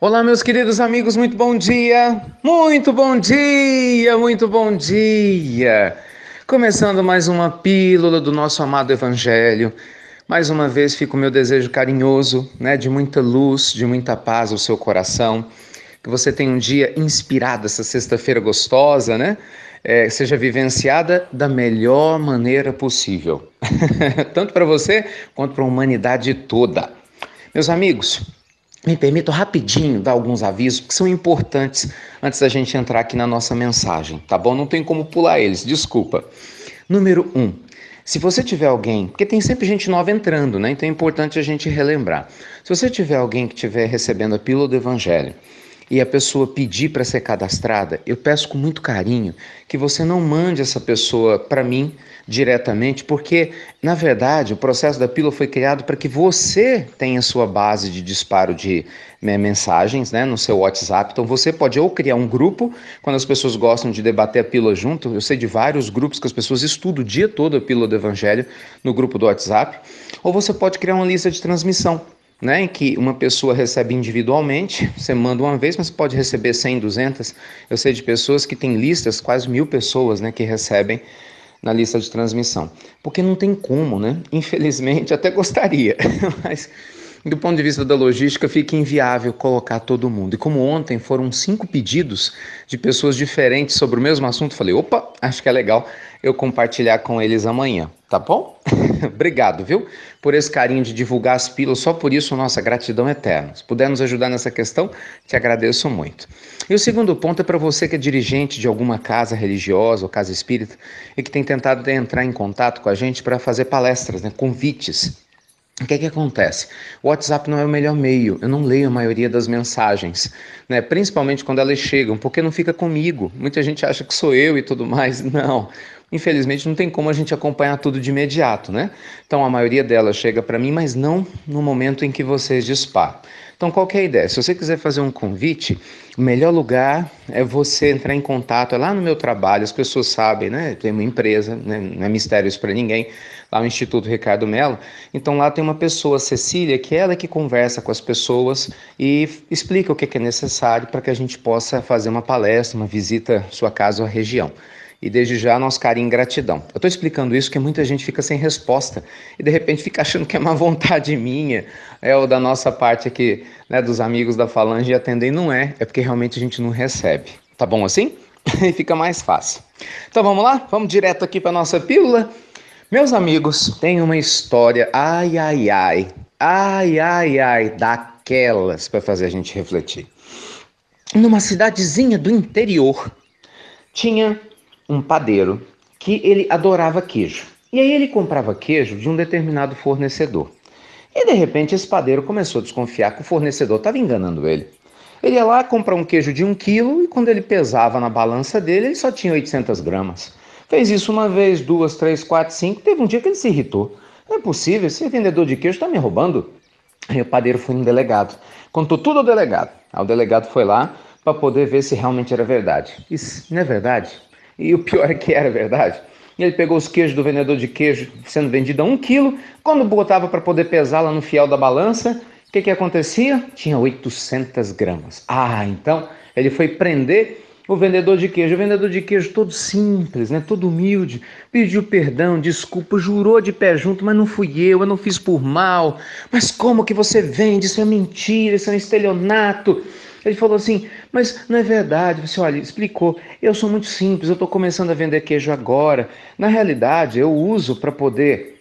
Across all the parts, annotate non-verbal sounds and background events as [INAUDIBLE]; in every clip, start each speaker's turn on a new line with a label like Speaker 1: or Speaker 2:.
Speaker 1: Olá, meus queridos amigos, muito bom dia! Muito bom dia, muito bom dia! Começando mais uma pílula do nosso amado Evangelho. Mais uma vez fica o meu desejo carinhoso, né, de muita luz, de muita paz ao seu coração. Que você tenha um dia inspirado, essa sexta-feira gostosa, né? É, seja vivenciada da melhor maneira possível, [LAUGHS] tanto para você quanto para a humanidade toda. Meus amigos, me permito rapidinho dar alguns avisos que são importantes antes da gente entrar aqui na nossa mensagem, tá bom? Não tem como pular eles, desculpa. Número 1. Um, se você tiver alguém, porque tem sempre gente nova entrando, né? Então é importante a gente relembrar. Se você tiver alguém que estiver recebendo a pílula do evangelho e a pessoa pedir para ser cadastrada, eu peço com muito carinho que você não mande essa pessoa para mim diretamente, porque, na verdade, o processo da pílula foi criado para que você tenha sua base de disparo de né, mensagens né, no seu WhatsApp. Então, você pode ou criar um grupo, quando as pessoas gostam de debater a pílula junto. Eu sei de vários grupos que as pessoas estudam o dia todo a pílula do Evangelho no grupo do WhatsApp. Ou você pode criar uma lista de transmissão. Né, em que uma pessoa recebe individualmente, você manda uma vez, mas pode receber 100, 200. Eu sei de pessoas que têm listas, quase mil pessoas né, que recebem na lista de transmissão. Porque não tem como, né? Infelizmente, [LAUGHS] até gostaria, [LAUGHS] mas do ponto de vista da logística, fica inviável colocar todo mundo. E como ontem foram cinco pedidos de pessoas diferentes sobre o mesmo assunto, falei: opa, acho que é legal eu compartilhar com eles amanhã, tá bom? [LAUGHS] Obrigado, viu? Por esse carinho de divulgar as pílulas, só por isso nossa gratidão eterna. Se puder nos ajudar nessa questão, te agradeço muito. E o segundo ponto é para você que é dirigente de alguma casa religiosa ou casa espírita e que tem tentado entrar em contato com a gente para fazer palestras, né? convites o que, é que acontece? O WhatsApp não é o melhor meio. Eu não leio a maioria das mensagens, né? principalmente quando elas chegam, porque não fica comigo. Muita gente acha que sou eu e tudo mais. Não. Infelizmente, não tem como a gente acompanhar tudo de imediato, né? Então, a maioria delas chega para mim, mas não no momento em que vocês disparam. Então, qual é a ideia? Se você quiser fazer um convite, o melhor lugar é você entrar em contato. É lá no meu trabalho, as pessoas sabem, né? Tem uma empresa, né? não é mistério isso para ninguém, lá no Instituto Ricardo Mello. Então, lá tem uma pessoa, Cecília, que é ela que conversa com as pessoas e explica o que é necessário para que a gente possa fazer uma palestra, uma visita à sua casa ou à região. E desde já, nosso carinho e gratidão. Eu estou explicando isso que muita gente fica sem resposta e de repente fica achando que é uma vontade minha, é ou da nossa parte aqui, né, dos amigos da Falange atendem. Não é, é porque realmente a gente não recebe. Tá bom assim? e [LAUGHS] fica mais fácil. Então vamos lá? Vamos direto aqui para nossa pílula. Meus amigos, tem uma história, ai, ai, ai, ai, ai, ai, daquelas para fazer a gente refletir. Numa cidadezinha do interior, tinha um padeiro que ele adorava queijo. E aí ele comprava queijo de um determinado fornecedor. E de repente esse padeiro começou a desconfiar que o fornecedor estava enganando ele. Ele ia lá comprar um queijo de um quilo e quando ele pesava na balança dele, ele só tinha 800 gramas. Fez isso uma vez, duas, três, quatro, cinco. Teve um dia que ele se irritou. Não é possível, esse vendedor de queijo está me roubando. Aí o padeiro foi um delegado. Contou tudo ao delegado. Aí o delegado foi lá para poder ver se realmente era verdade. Isso não é verdade? E o pior é que era verdade. Ele pegou os queijos do vendedor de queijo sendo vendido a um quilo. Quando botava para poder pesar lá no fiel da balança, o que, que acontecia? Tinha 800 gramas. Ah, então ele foi prender o vendedor de queijo. O vendedor de queijo todo simples, né? todo humilde, pediu perdão, desculpa, jurou de pé junto, mas não fui eu, eu não fiz por mal. Mas como que você vende? Isso é mentira, isso é um estelionato. Ele falou assim, mas não é verdade. Você olha, explicou. Eu sou muito simples. Eu estou começando a vender queijo agora. Na realidade, eu uso para poder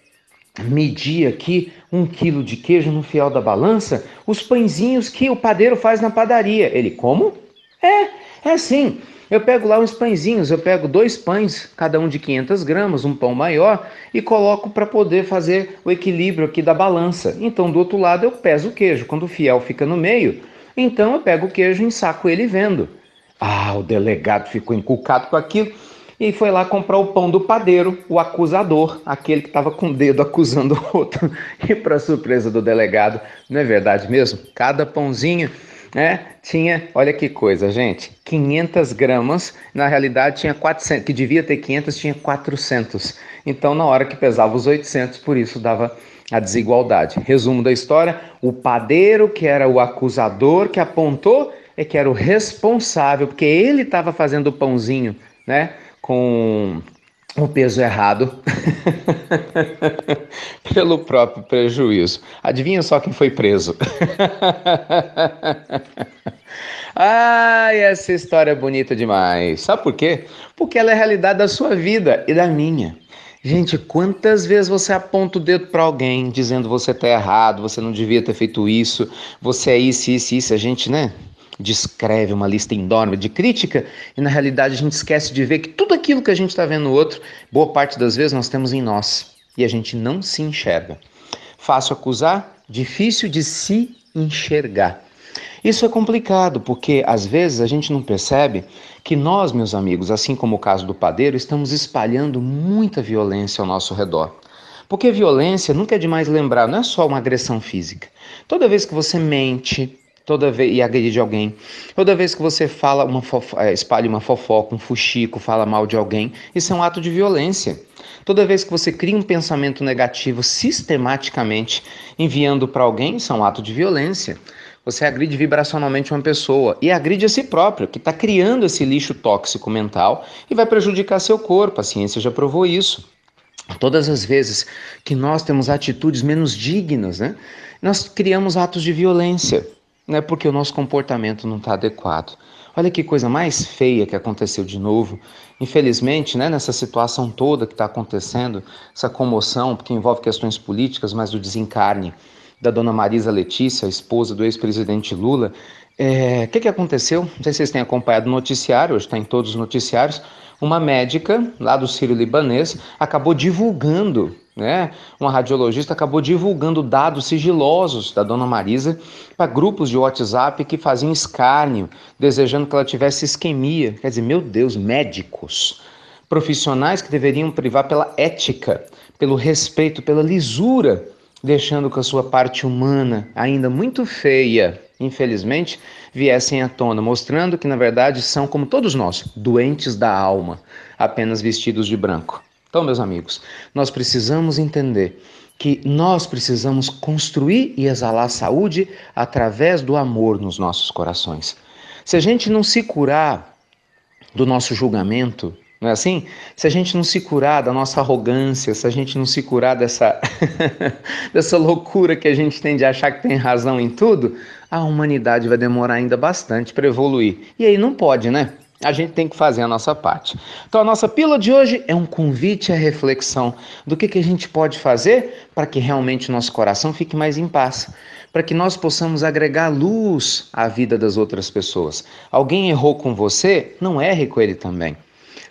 Speaker 1: medir aqui um quilo de queijo no fiel da balança os pãezinhos que o padeiro faz na padaria. Ele, como? É, é assim. Eu pego lá uns pãezinhos, eu pego dois pães, cada um de 500 gramas, um pão maior, e coloco para poder fazer o equilíbrio aqui da balança. Então, do outro lado, eu peso o queijo. Quando o fiel fica no meio, então eu pego o queijo, saco ele vendo. Ah, o delegado ficou encucado com aquilo e foi lá comprar o pão do padeiro, o acusador, aquele que estava com o dedo acusando o outro. [LAUGHS] E para surpresa do delegado, não é verdade mesmo? Cada pãozinho né, tinha, olha que coisa, gente, 500 gramas, na realidade tinha 400, que devia ter 500, tinha 400. Então, na hora que pesava os 800, por isso dava a desigualdade. Resumo da história: o padeiro, que era o acusador que apontou, é que era o responsável, porque ele estava fazendo o pãozinho, né? Com o peso errado [LAUGHS] pelo próprio prejuízo. Adivinha só quem foi preso? [LAUGHS] Ai, essa história é bonita demais. Sabe por quê? Porque ela é a realidade da sua vida e da minha. Gente, quantas vezes você aponta o dedo para alguém dizendo você tá errado, você não devia ter feito isso, você é isso, isso, isso, a gente, né? Descreve uma lista enorme de crítica e na realidade a gente esquece de ver que tudo aquilo que a gente está vendo no outro, boa parte das vezes nós temos em nós e a gente não se enxerga. Fácil acusar, difícil de se enxergar. Isso é complicado porque às vezes a gente não percebe que nós, meus amigos, assim como o caso do padeiro, estamos espalhando muita violência ao nosso redor. Porque violência, nunca é demais lembrar, não é só uma agressão física. Toda vez que você mente, toda vez e agride alguém, toda vez que você fala uma fofoca, eh, espalha uma fofoca, um fuxico, fala mal de alguém, isso é um ato de violência. Toda vez que você cria um pensamento negativo sistematicamente enviando para alguém, isso é um ato de violência você agride vibracionalmente uma pessoa e agride a si próprio, que está criando esse lixo tóxico mental e vai prejudicar seu corpo. A ciência já provou isso. Todas as vezes que nós temos atitudes menos dignas, né, nós criamos atos de violência, né, porque o nosso comportamento não está adequado. Olha que coisa mais feia que aconteceu de novo. Infelizmente, né, nessa situação toda que está acontecendo, essa comoção, porque envolve questões políticas, mas do desencarne da dona Marisa Letícia, esposa do ex-presidente Lula. O é, que, que aconteceu? Não sei se vocês têm acompanhado o noticiário, hoje está em todos os noticiários. Uma médica lá do Sírio Libanês acabou divulgando, né? Uma radiologista acabou divulgando dados sigilosos da dona Marisa para grupos de WhatsApp que faziam escárnio, desejando que ela tivesse isquemia. Quer dizer, meu Deus, médicos profissionais que deveriam privar pela ética, pelo respeito, pela lisura deixando que a sua parte humana, ainda muito feia, infelizmente, viessem à tona, mostrando que na verdade são, como todos nós, doentes da alma, apenas vestidos de branco. Então, meus amigos, nós precisamos entender que nós precisamos construir e exalar saúde através do amor nos nossos corações. Se a gente não se curar do nosso julgamento, não é assim? Se a gente não se curar da nossa arrogância, se a gente não se curar dessa, [LAUGHS] dessa loucura que a gente tem de achar que tem razão em tudo, a humanidade vai demorar ainda bastante para evoluir. E aí não pode, né? A gente tem que fazer a nossa parte. Então, a nossa pílula de hoje é um convite à reflexão do que, que a gente pode fazer para que realmente o nosso coração fique mais em paz, para que nós possamos agregar luz à vida das outras pessoas. Alguém errou com você, não erre com ele também.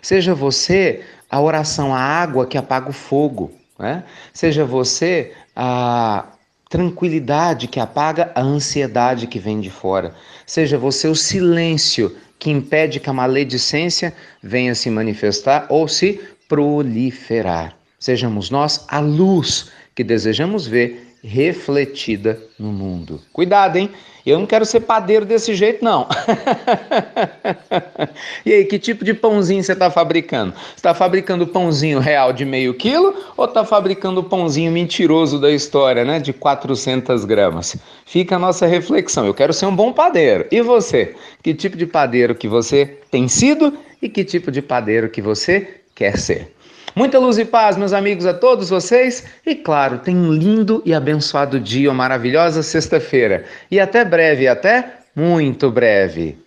Speaker 1: Seja você a oração à água que apaga o fogo, né? seja você a tranquilidade que apaga a ansiedade que vem de fora, seja você o silêncio que impede que a maledicência venha se manifestar ou se proliferar. Sejamos nós a luz que desejamos ver refletida no mundo. Cuidado, hein? Eu não quero ser padeiro desse jeito, não. [LAUGHS] e aí, que tipo de pãozinho você está fabricando? Está fabricando pãozinho real de meio quilo ou está fabricando pãozinho mentiroso da história, né? De 400 gramas. Fica a nossa reflexão. Eu quero ser um bom padeiro. E você? Que tipo de padeiro que você tem sido e que tipo de padeiro que você quer ser? Muita luz e paz, meus amigos, a todos vocês. E claro, tenha um lindo e abençoado dia, uma maravilhosa sexta-feira. E até breve, até muito breve.